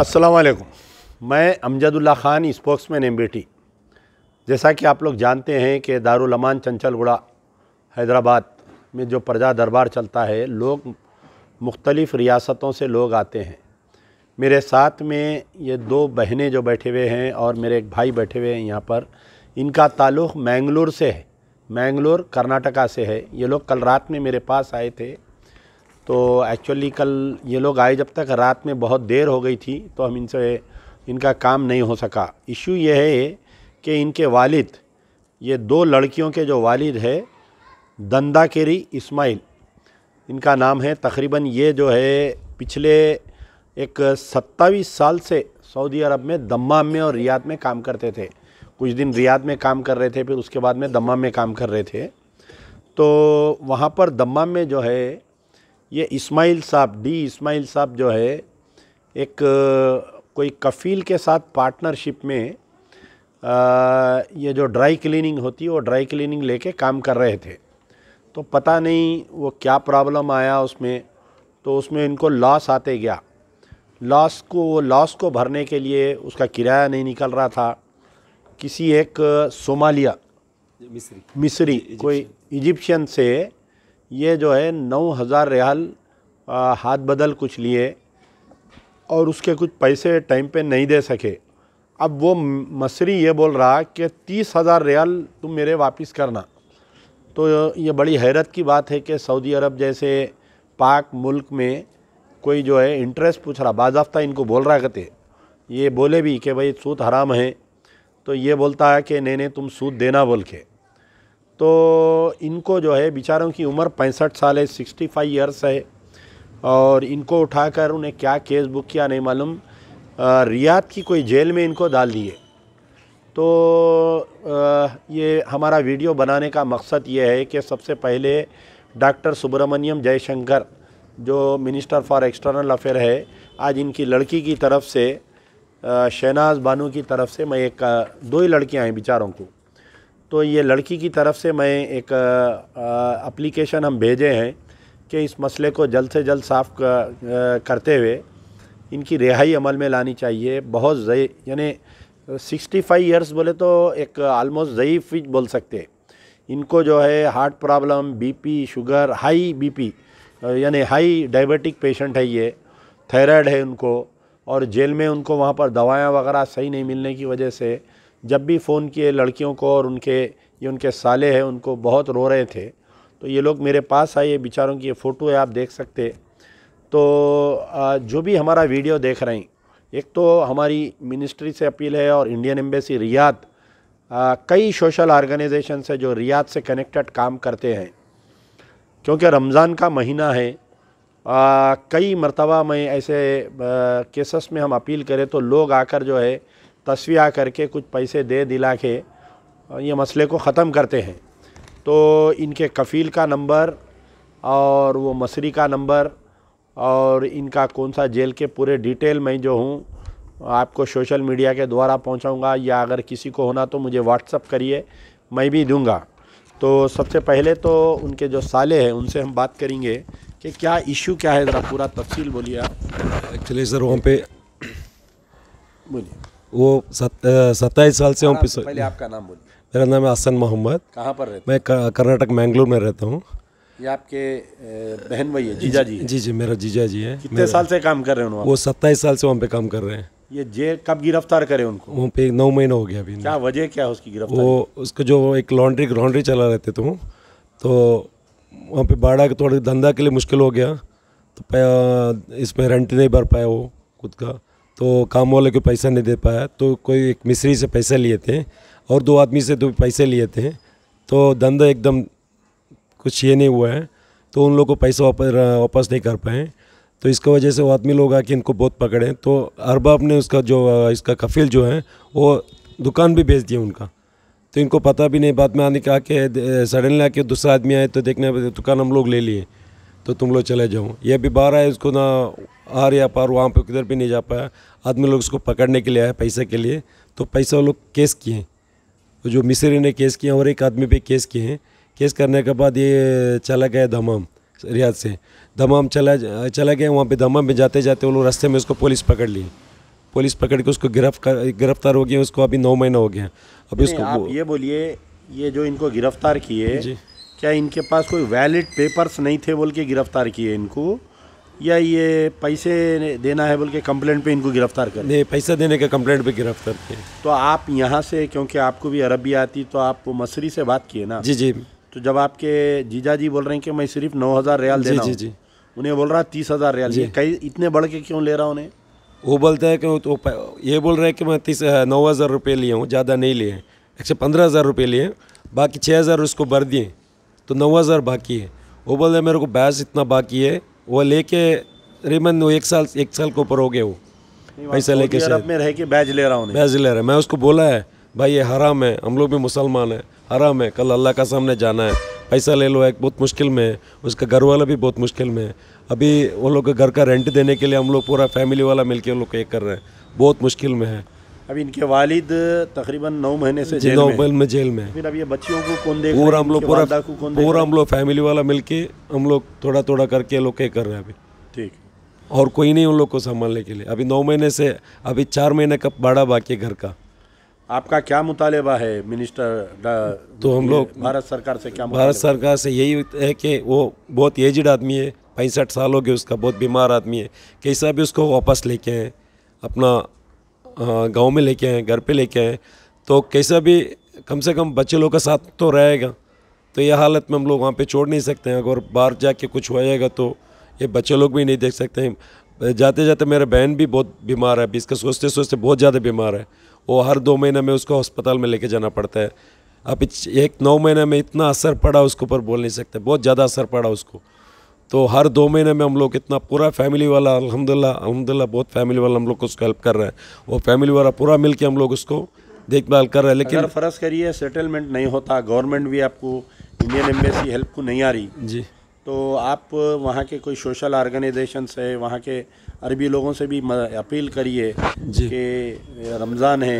असलकुम मैं Amjadullah Khan spokesman M बेटी जैसा कि आप लोग जानते हैं कि दारुलमान चंचलगुड़ा हैदराबाद में जो प्रजा दरबार चलता है लोग मुख्तलिफ़ रियासतों से लोग आते हैं मेरे साथ में ये दो बहनें जो बैठे हुए हैं और मेरे एक भाई बैठे हुए हैं यहाँ पर इनका ताल्लुक़ मैंगलोर से है मैंगलोर कर्नाटका से है ये लोग कल रात में मेरे पास आए थे तो एक्चुअली कल ये लोग आए जब तक रात में बहुत देर हो गई थी तो हम इनसे इनका काम नहीं हो सका इशू ये है कि इनके वालिद ये दो लड़कियों के जो वालिद है दंदा केरी इस्माइल इनका नाम है तकरीबन ये जो है पिछले एक सत्ताईस साल से सऊदी अरब में दम्मा में और रियाद में काम करते थे कुछ दिन रियाद में काम कर रहे थे फिर उसके बाद में दम्मा में काम कर रहे थे तो वहाँ पर दम्मा में जो है ये इस्माइल साहब डी इस्माइल साहब जो है एक कोई कफ़ील के साथ पार्टनरशिप में आ, ये जो ड्राई क्लीनिंग होती है वो ड्राई क्लीनिंग लेके काम कर रहे थे तो पता नहीं वो क्या प्रॉब्लम आया उसमें तो उसमें इनको लॉस आते गया लॉस को वो लॉस को भरने के लिए उसका किराया नहीं निकल रहा था किसी एक सोमालिया मिस्री मिस्री कोई इजिप्शियन से ये जो है नौ हज़ार रियाल हाथ बदल कुछ लिए और उसके कुछ पैसे टाइम पे नहीं दे सके अब वो मसरी ये बोल रहा कि तीस हज़ार रियाल तुम मेरे वापस करना तो ये बड़ी हैरत की बात है कि सऊदी अरब जैसे पाक मुल्क में कोई जो है इंटरेस्ट पूछ रहा बाजाफ्ता इनको बोल रहा कहते ये बोले भी कि भाई सूद हराम है तो ये बोलता है कि नहीं नहीं तुम सूद देना बोल के तो इनको जो है बेचारों की उम्र पैंसठ साल है सिक्सटी फाइव ईयर्स है और इनको उठाकर उन्हें क्या केस बुक किया नहीं मालूम रियाद की कोई जेल में इनको डाल दिए तो आ, ये हमारा वीडियो बनाने का मकसद ये है कि सबसे पहले डॉक्टर सुब्रमण्यम जयशंकर जो मिनिस्टर फॉर एक्सटर्नल अफेयर है आज इनकी लड़की की तरफ से शहनाज बानू की तरफ से मैं एक दो ही लड़कियां हैं बेचारों को तो ये लड़की की तरफ से मैं एक अप्लीकेशन हम भेजे हैं कि इस मसले को जल्द से जल्द साफ करते हुए इनकी रिहाई अमल में लानी चाहिए बहुत यानी सिक्सटी फाइव ईयर्स बोले तो एक आलमोस्ट ज़यीफ़ बोल सकते इनको जो है heart problem BP sugar high BP यानी हाई डायबिटिक पेशेंट है ये थायराइड है उनको और जेल में उनको वहाँ पर दवाएं वगैरह सही नहीं मिलने की वजह से जब भी फ़ोन किए लड़कियों को और उनके ये उनके साले हैं उनको बहुत रो रहे थे तो ये लोग मेरे पास आए बेचारों की ये फ़ोटो है आप देख सकते तो जो भी हमारा वीडियो देख रहे हैं एक तो हमारी मिनिस्ट्री से अपील है और इंडियन एम्बेसी रियाद कई सोशल ऑर्गेनाइजेशन है जो रियाद से कनेक्टेड काम करते हैं क्योंकि रमज़ान का महीना है आ, कई मरतबा में ऐसे केसेस में हम अपील करें तो लोग आकर जो है तस्वीर करके कुछ पैसे दे दिला के ये मसले को ख़त्म करते हैं तो इनके कफ़ील का नंबर और वो मसरी का नंबर और इनका कौन सा जेल के पूरे डिटेल मैं जो हूँ आपको सोशल मीडिया के द्वारा पहुँचाऊँगा या अगर किसी को होना तो मुझे व्हाट्सअप करिए मैं भी दूँगा तो सबसे पहले तो उनके जो साले हैं उनसे हम बात करेंगे कि क्या इशू क्या है ज़रा पूरा तफसील बोलिए आप एक्चुअली सर वहाँ पे बोलिए वो सत्ताईस साल से हूँ पहले आपका नाम बोलिए मेरा नाम है असन मोहम्मद कहाँ पर रहते मैं कर्नाटक मैंगलोर में रहता हूँ ये आपके बहन भाई है जीजा जी जी जी मेरा जीजा जी है कितने साल से काम कर रहे हैं वो सत्ताईस साल से वहाँ पे काम कर रहे हैं ये जे कब गिरफ्तार करे उनको वहाँ पे नौ महीना हो गया अभी क्या वजह क्या है उसकी गिरफ्तार वो उसको जो एक लॉन्ड्री लॉन्ड्री चला रहते थे तो वहाँ पे बाड़ा थोड़ा धंधा के लिए मुश्किल हो गया तो इसमें रेंट नहीं भर पाया वो खुद का तो काम वाले को पैसा नहीं दे पाया तो कोई एक मिस्त्री से पैसे लिए थे और दो आदमी से दो पैसे लिए थे तो धंधा एकदम कुछ ये नहीं हुआ है तो उन लोग को पैसा वापस नहीं कर पाए तो इसका वजह से वो आदमी लोग आके इनको बहुत पकड़े तो अरबाब ने उसका जो इसका कफिल जो है वो दुकान भी भेज दिया उनका तो इनको पता भी नहीं बाद में आने के आके सडनली आके दूसरा आदमी आए तो देखने दुकान हम लोग ले लिए तो तुम लोग चले जाओ ये भी बाहर आए उसको ना आ रहा पार वहाँ पर किधर भी नहीं जा पाया आदमी लोग उसको पकड़ने के लिए आया पैसे के लिए तो पैसा वो लोग केस किए तो जो मिसरी ने केस किए और एक आदमी पे केस किए हैं केस करने के बाद ये चला गया धमाम रियाद से धमाम चला चला गया वहाँ पे धमाम में जाते जाते वो लोग रास्ते में उसको पुलिस पकड़ ली पुलिस पकड़ के उसको गिरफ्तार गिरफ्तार हो गया उसको अभी नौ महीना हो गया अभी उसको आप ये बोलिए ये जो इनको गिरफ्तार किए क्या इनके पास कोई वैलिड पेपर्स नहीं थे बोल के गिरफ्तार किए इनको या ये पैसे देना है बोल के कंप्लेंट पे इनको गिरफ्तार कर नहीं पैसा देने के कंप्लेंट पे गिरफ्तार किए तो आप यहाँ से क्योंकि आपको भी अरबी आती तो आप मसरी से बात किए ना जी जी तो जब आपके जीजा जी बोल रहे हैं कि मैं सिर्फ नौ हज़ार रियाल जी, जी जी उन्हें बोल रहा तीस हज़ार रियाल कई इतने बढ़ के क्यों ले रहा उन्हें वो बोलता है कि तो ये बोल रहे हैं कि मैं तीस नौ हज़ार रुपये लिए हूँ ज़्यादा नहीं लिए एक सौ पंद्रह हज़ार रुपये लिए बाकी छः हज़ार उसको भर दिए तो नौ हज़ार बाकी है वो बोल रहे मेरे को बैस इतना बाकी है वो लेके रिमन वो एक साल एक साल के ऊपर हो गए वो पैसा लेके अरब में रह के बैज ले रहा हूँ बैज ले रहा है मैं उसको बोला है भाई ये हराम है हम लोग भी मुसलमान है हराम है कल अल्लाह का सामने जाना है पैसा ले लो एक बहुत मुश्किल में है उसका घर वाला भी बहुत मुश्किल में है अभी वो लोग घर का रेंट देने के लिए हम लोग पूरा फैमिली वाला मिलके उन लोग एक ये कर रहे हैं बहुत मुश्किल में है अभी इनके वालिद तकरीबन नौ महीने से जेल में, में जेल में फिर अब ये बच्चियों को कौन देख पूरा हम लोग पूरा पूरा हम लोग फैमिली वाला मिलके हम लोग थोड़ा थोड़ा करके लोग क्या कर रहे हैं अभी ठीक और कोई नहीं उन लोग को संभालने के लिए अभी नौ महीने से अभी चार महीने का बड़ा बाकी घर का आपका क्या मुतालबा है मिनिस्टर तो हम लोग भारत सरकार से क्या भारत सरकार से यही है कि वो बहुत एजड आदमी है पैंसठ साल हो गए उसका बहुत बीमार आदमी है कैसा भी उसको वापस लेके आए अपना गांव में लेके आए घर पे लेके आए तो कैसा भी कम से कम बच्चे लोग का साथ तो रहेगा तो ये हालत में हम लोग वहाँ पे छोड़ नहीं सकते हैं अगर बाहर जाके कुछ हो जाएगा तो ये बच्चे लोग भी नहीं देख सकते हैं जाते जाते मेरा बहन भी बहुत बीमार है अभी इसका सोचते सोचते बहुत ज़्यादा बीमार है वो हर दो महीने में उसको अस्पताल में लेके जाना पड़ता है अब एक नौ महीने में इतना असर पड़ा उसके ऊपर बोल नहीं सकते बहुत ज़्यादा असर पड़ा उसको तो हर दो महीने में हम लोग इतना पूरा फैमिली वाला अलहमदिल्ला अलहमदिल्ला बहुत फैमिली वाला हम लोग को उसको हेल्प कर रहे हैं वो फैमिली वाला पूरा मिल के हम लोग उसको देखभाल कर रहे हैं लेकिन फ़र्ज़ करिए सेटलमेंट नहीं होता गवर्नमेंट भी आपको इंडियन एम्बेसी हेल्प को नहीं आ रही जी तो आप वहाँ के कोई सोशल ऑर्गेनाइजेशन से वहाँ के अरबी लोगों से भी अपील करिए कि रमज़ान है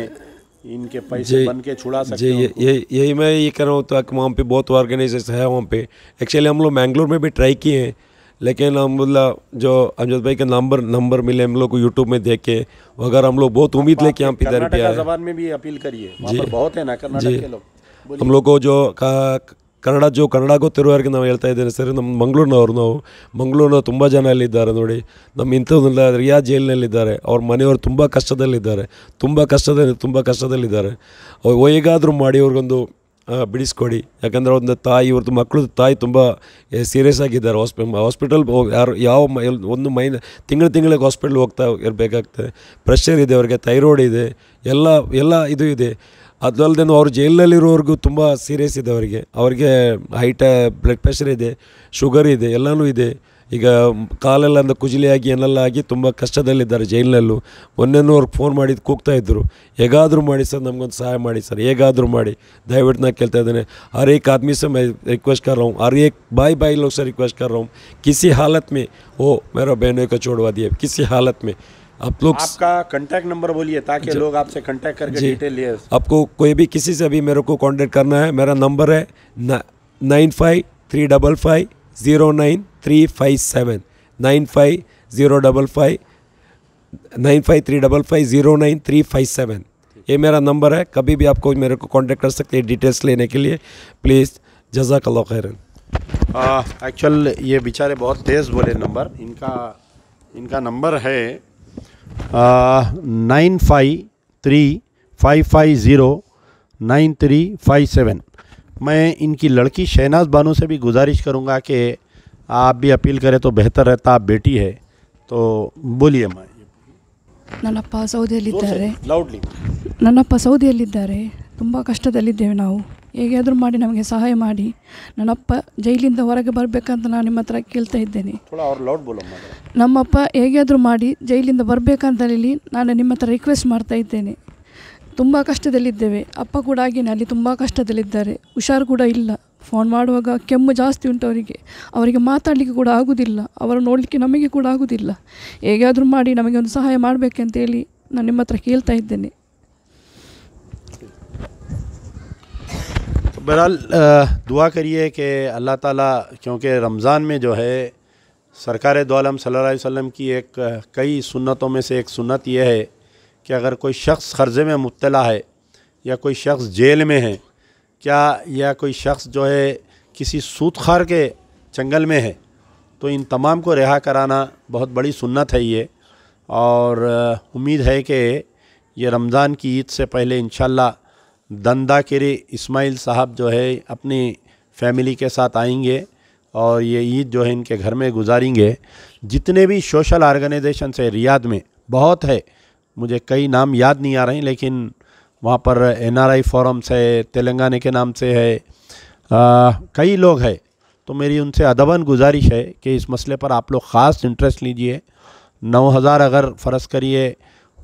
इनके पैसे बन के छुड़ा सकते हैं ये यही मैं ये कह रहा हूँ तो वहाँ पे बहुत ऑर्गेनाइजेशन है वहाँ पे एक्चुअली हम लोग मैंगलोर में भी ट्राई किए हैं लेकिन हम मतलब जो अमजद भाई का नंबर नंबर मिले हम लोग को यूट्यूब में देख के वगैरह हम लोग बहुत उम्मीद लेके यहाँ पे इधर जबान में भी अपील करिए बहुत है ना करना हम लोग को जो ಕನ್ನಡ ಜೋ ಕನ್ನಡ ಗೊತ್ತಿರೋರಿಗೆ ನಾವು ಹೇಳ್ತಾ ಇದ್ದೇನೆ ಸರ್ ನಮ್ಮ ಮಂಗಳೂರಿನವ್ರು ನಾವು ಮಂಗಳೂರಿನ ತುಂಬ ಜನ ಅಲ್ಲಿದ್ದಾರೆ ನೋಡಿ ನಮ್ಮ ಇಂಥದ್ದಿಲ್ಲ ರಿಯಾ ಜೈಲಿನಲ್ಲಿದ್ದಾರೆ ಅವ್ರ ಮನೆಯವರು ತುಂಬ ಕಷ್ಟದಲ್ಲಿದ್ದಾರೆ ತುಂಬ ಕಷ್ಟದಲ್ಲಿ ತುಂಬ ಕಷ್ಟದಲ್ಲಿದ್ದಾರೆ ಅವ್ರು ಹೇಗಾದರೂ ಮಾಡಿ ಅವ್ರಿಗೊಂದು ಬಿಡಿಸ್ಕೊಡಿ ಯಾಕಂದರೆ ಒಂದು ತಾಯಿ ಇವ್ರದ್ದು ಮಕ್ಕಳು ತಾಯಿ ತುಂಬ ಸೀರಿಯಸ್ ಆಗಿದ್ದಾರೆ ಹಾಸ್ಪಿ ಹಾಸ್ಪಿಟಲ್ ಯಾರು ಯಾವ ಒಂದು ಮೈನ್ ತಿಂಗಳು ತಿಂಗಳಿಗೆ ಹಾಸ್ಪಿಟ್ಲ್ ಹೋಗ್ತಾ ಇರಬೇಕಾಗ್ತದೆ ಪ್ರೆಷರ್ ಇದೆ ಅವರಿಗೆ ಥೈರಾಯ್ಡ್ ಇದೆ ಎಲ್ಲ ಎಲ್ಲ ಇದು ಇದೆ ಅದಲ್ಲದೆ ಅವ್ರು ಜೈಲಿನಲ್ಲಿರೋರ್ಗೂ ತುಂಬ ಸೀರಿಯಸ್ ಇದೆ ಅವರಿಗೆ ಅವರಿಗೆ ಹೈಟ ಬ್ಲಡ್ ಪ್ರೆಷರ್ ಇದೆ ಶುಗರ್ ಇದೆ ಎಲ್ಲನೂ ಇದೆ ಈಗ ಕಾಲೆಲ್ಲ ಅಂದ ಕುಜಿಲಿಯಾಗಿ ಏನೆಲ್ಲ ಆಗಿ ತುಂಬ ಕಷ್ಟದಲ್ಲಿದ್ದಾರೆ ಜೈಲಿನಲ್ಲೂ ಮೊನ್ನೆನೂ ಅವ್ರಿಗೆ ಫೋನ್ ಮಾಡಿದ್ದು ಇದ್ದರು ಹೇಗಾದರೂ ಮಾಡಿ ಸರ್ ನಮಗೊಂದು ಸಹಾಯ ಮಾಡಿ ಸರ್ ಹೇಗಾದರೂ ಮಾಡಿ ದಯವಿಟ್ಟು ನಾನು ಕೇಳ್ತಾ ಇದ್ದೇನೆ ಹರ್ ಏಕ್ ಆದ್ಮಿ ಸರ್ ಮೈ ರಿಕ್ವೆಸ್ಟ್ ಕರ್ ರಹ ಹೂಂ ಏಕ್ ಬಾಯ್ ಬಾಯ್ ಲೋಗ್ ಸರ್ ರಿಕ್ವೆಸ್ಟ್ ಕರ್ ರಹ ಕಿಸಿ ಹಾಲತ್ ಮೇ ಓ ಮೇರೋ ಬಹನೋ ಕಾ ಕಿಸಿ ಹಾಲತ್ ಮೇ आप लोग आपका कांटेक्ट नंबर बोलिए ताकि लोग आपसे कांटेक्ट करके डिटेल लिए आपको कोई भी किसी से भी मेरे को कांटेक्ट करना है मेरा नंबर है nine five three double five zero nine three five seven nine five zero double five nine five three double five zero nine three five seven ये मेरा नंबर है कभी भी आपको मेरे को कांटेक्ट कर सकते हैं डिटेल्स लेने के लिए प्लीज़ अल्लाह खैरन एक्चुअल ये बेचारे बहुत तेज़ बोले नंबर इनका इनका नंबर है nine five three five five zero nine three five seven मैं इनकी लड़की शहनाज बानू से भी गुजारिश करूंगा कि आप भी अपील करें तो बेहतर रहता आप बेटी है तो बोलिए मैं ನನ್ನ ಅಪ್ಪ ಸೌದಿಯಲ್ಲಿದ್ದಾರೆ ನನ್ನ ना ಹೇಗಾದರೂ ಮಾಡಿ ನಮಗೆ ಸಹಾಯ ಮಾಡಿ ನನ್ನಪ್ಪ ಜೈಲಿಂದ ಹೊರಗೆ ಬರಬೇಕಂತ ನಾನು ನಿಮ್ಮ ಹತ್ರ ಕೇಳ್ತಾ ಇದ್ದೇನೆ ನಮ್ಮಪ್ಪ ಹೇಗಾದರೂ ಮಾಡಿ ಜೈಲಿಂದ ಬರಬೇಕಂತ ಹೇಳಿ ನಾನು ನಿಮ್ಮ ಹತ್ರ ರಿಕ್ವೆಸ್ಟ್ ಮಾಡ್ತಾ ಇದ್ದೇನೆ ತುಂಬ ಕಷ್ಟದಲ್ಲಿದ್ದೇವೆ ಅಪ್ಪ ಕೂಡ ಆಗಿನ ಅಲ್ಲಿ ತುಂಬ ಕಷ್ಟದಲ್ಲಿದ್ದಾರೆ ಹುಷಾರು ಕೂಡ ಇಲ್ಲ ಫೋನ್ ಮಾಡುವಾಗ ಕೆಮ್ಮು ಜಾಸ್ತಿ ಉಂಟು ಅವರಿಗೆ ಅವರಿಗೆ ಮಾತಾಡಲಿಕ್ಕೆ ಕೂಡ ಆಗುವುದಿಲ್ಲ ಅವರು ನೋಡಲಿಕ್ಕೆ ನಮಗೆ ಕೂಡ ಆಗುವುದಿಲ್ಲ ಹೇಗಾದರೂ ಮಾಡಿ ನಮಗೆ ಒಂದು ಸಹಾಯ ಮಾಡಬೇಕಂತೇಳಿ ನಾನು ನಿಮ್ಮ ಹತ್ರ ಕೇಳ್ತಾ ಇದ್ದೇನೆ बहरहाल दुआ करिए कि अल्लाह ताला क्योंकि रमज़ान में जो है सरकार दोम सल्ला अलैहि की एक कई सुन्नतों में से एक सुन्नत यह है कि अगर कोई शख्स कर्ज़े में मुबला है या कोई शख्स जेल में है क्या या कोई शख्स जो है किसी सूत खार के चंगल में है तो इन तमाम को रिहा कराना बहुत बड़ी सुन्नत है ये और उम्मीद है कि ये रमज़ान की ईद से पहले इन केरे इस्माइल साहब जो है अपनी फैमिली के साथ आएंगे और ये ईद जो है इनके घर में गुजारेंगे जितने भी सोशल ऑर्गेनाइजेशन है रियाद में बहुत है मुझे कई नाम याद नहीं आ रहे हैं लेकिन वहाँ पर एन आर आई फॉरम्स है तेलंगाना के नाम से है आ, कई लोग हैं तो मेरी उनसे अदबन गुजारिश है कि इस मसले पर आप लोग ख़ास इंटरेस्ट लीजिए नौ हज़ार अगर फ़र्ज़ करिए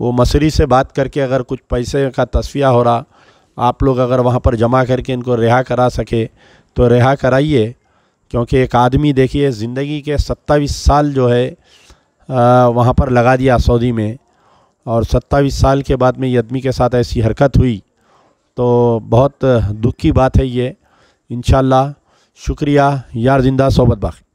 वो मसरी से बात करके अगर कुछ पैसे का तस्फिया हो रहा आप लोग अगर वहाँ पर जमा करके इनको रिहा करा सके तो रिहा कराइए क्योंकि एक आदमी देखिए ज़िंदगी के सत्ताईस साल जो है वहाँ पर लगा दिया सऊदी में और सत्ताईस साल के बाद में ये आदमी के साथ ऐसी हरकत हुई तो बहुत दुख की बात है ये इन शुक्रिया यार जिंदा सोबत बाकी